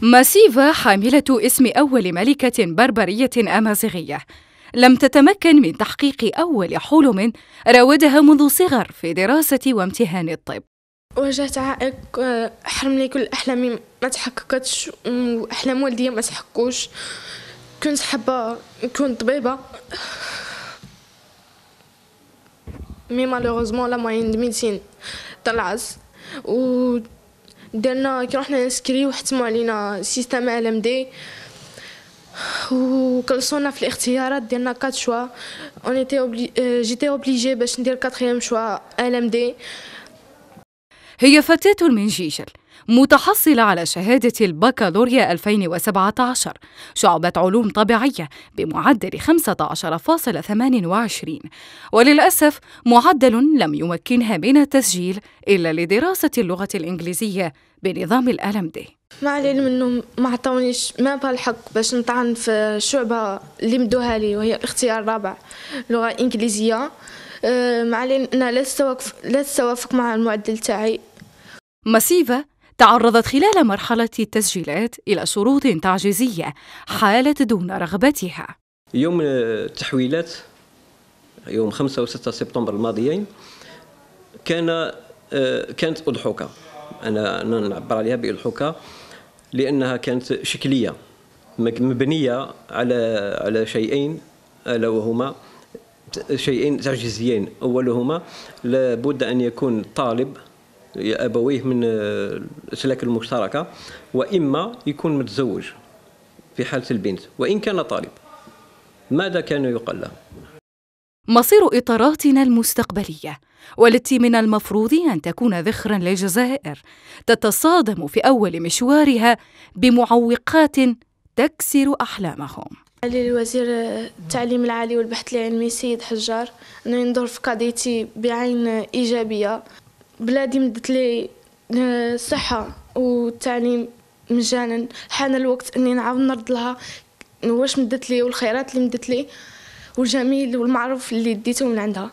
ماسيفا حاملة اسم أول ملكة بربرية أمازيغية لم تتمكن من تحقيق أول حلم راودها منذ صغر في دراسة وامتهان الطب واجهت عائق آه، حرم لي كل أحلامي ما تحققتش وأحلام والدي ما تحقوش كنت حابة نكون طبيبة مي مالوغوزمون لا ماين دميتين طلعت درنا كي رحنا نسكري وحتموا علينا سيستم ام دي وكلصونا في الاختيارات ديالنا كات شوا اون اوبلي... جيتي اوبليجي باش ندير كاتريام شوا ال ام دي هي فتاة من جيجل متحصلة على شهادة البكالوريا 2017 شعبة علوم طبيعية بمعدل 15.28 وللأسف معدل لم يمكنها من التسجيل إلا لدراسة اللغة الإنجليزية بنظام الألم دي مع العلم انه ما عطونيش ما بالحق باش نطعن في شعبة اللي مدوها لي وهي الاختيار الرابع لغة إنجليزية مع العلم أنها لا تتوافق مع المعدل تاعي مسيفة تعرضت خلال مرحلة التسجيلات إلى شروط تعجيزية حالت دون رغبتها يوم التحويلات يوم 5 و 6 سبتمبر الماضيين كان كانت أضحوكة أنا نعبر عليها بأضحوكة لأنها كانت شكلية مبنية على على شيئين ألا وهما شيئين تعجيزيين أولهما لابد أن يكون الطالب ابويه من الاسلاك المشتركه واما يكون متزوج في حاله البنت وان كان طالب ماذا كان يقال له مصير اطاراتنا المستقبليه والتي من المفروض ان تكون ذخرا للجزائر تتصادم في اول مشوارها بمعوقات تكسر احلامهم للوزير التعليم العالي والبحث العلمي سيد حجار أن ينظر في قضيتي بعين إيجابية بلادي مدت لي الصحة آه، والتعليم مجانا حان الوقت اني نعاود نرد لها واش مدت لي والخيرات اللي مدت لي والجميل والمعروف اللي ديته من عندها